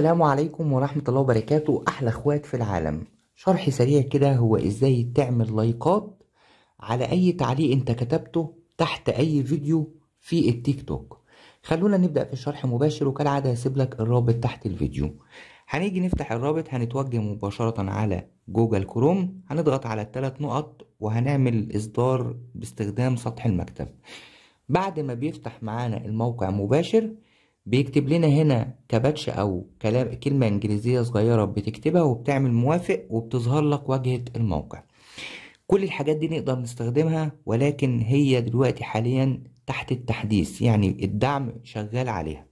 السلام عليكم ورحمة الله وبركاته أحلى أخوات في العالم شرح سريع كده هو إزاي تعمل لايكات على أي تعليق أنت كتبته تحت أي فيديو في التيك توك خلونا نبدأ في الشرح مباشر وكالعادة هسيب لك الرابط تحت الفيديو هنيجي نفتح الرابط هنتوجه مباشرة على جوجل كروم هنضغط على الثلاث نقط وهنعمل إصدار باستخدام سطح المكتب بعد ما بيفتح معانا الموقع مباشر بيكتب لنا هنا كباتش او كلام كلمه انجليزيه صغيره بتكتبها وبتعمل موافق وبتظهر لك واجهه الموقع كل الحاجات دي نقدر نستخدمها ولكن هي دلوقتي حاليا تحت التحديث يعني الدعم شغال عليها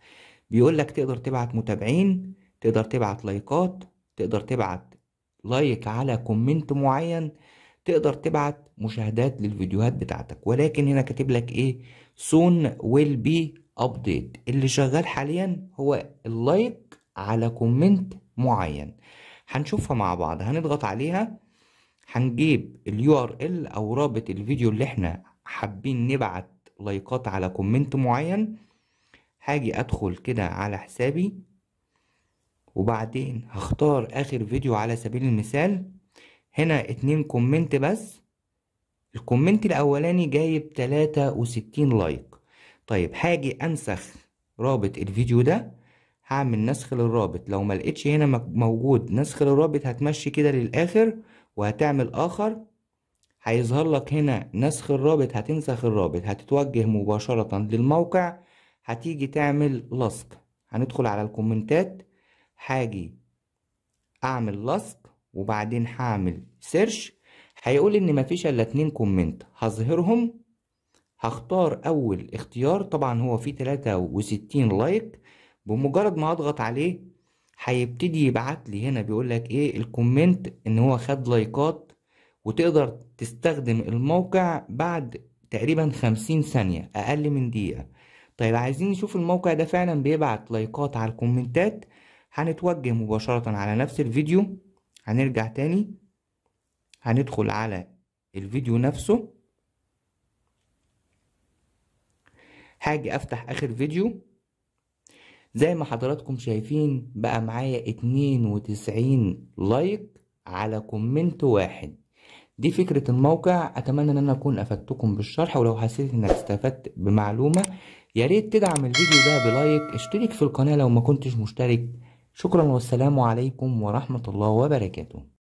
بيقول لك تقدر تبعت متابعين تقدر تبعت لايكات تقدر تبعت لايك على كومنت معين تقدر تبعت مشاهدات للفيديوهات بتاعتك ولكن هنا كاتب لك ايه soon will be ابديت اللي شغال حاليا هو اللايك على كومنت معين هنشوفها مع بعض هنضغط عليها هنجيب اليو ار ال او رابط الفيديو اللي احنا حابين نبعت لايكات على كومنت معين هاجي ادخل كده على حسابي وبعدين هختار اخر فيديو على سبيل المثال هنا اتنين كومنت بس الكومنت الاولاني جايب تلاتة وستين لايك طيب هاجي انسخ رابط الفيديو ده هعمل نسخ للرابط لو ما لقيتش هنا موجود نسخ للرابط هتمشي كده للاخر وهتعمل اخر هيظهر لك هنا نسخ الرابط هتنسخ الرابط هتتوجه مباشرة للموقع هتيجي تعمل لصق هندخل على الكومنتات هاجي اعمل لصق وبعدين هعمل سيرش هيقول ان مفيش الا اتنين كومنت هظهرهم هختار اول اختيار طبعا هو فيه 63 لايك بمجرد ما اضغط عليه هيبتدي يبعت لي هنا بيقول لك ايه الكومنت ان هو خد لايكات وتقدر تستخدم الموقع بعد تقريبا 50 ثانية اقل من دقيقة طيب عايزين نشوف الموقع ده فعلا بيبعت لايكات على الكومنتات هنتوجه مباشرة على نفس الفيديو هنرجع تاني هندخل على الفيديو نفسه هاجي افتح اخر فيديو زي ما حضراتكم شايفين بقى معايا 92 لايك على كومنت واحد دي فكرة الموقع اتمنى ان انا اكون افدتكم بالشرح ولو حسيت انك استفدت بمعلومة ياريت تدعم الفيديو ده بلايك اشترك في القناة لو ما كنتش مشترك شكرا والسلام عليكم ورحمة الله وبركاته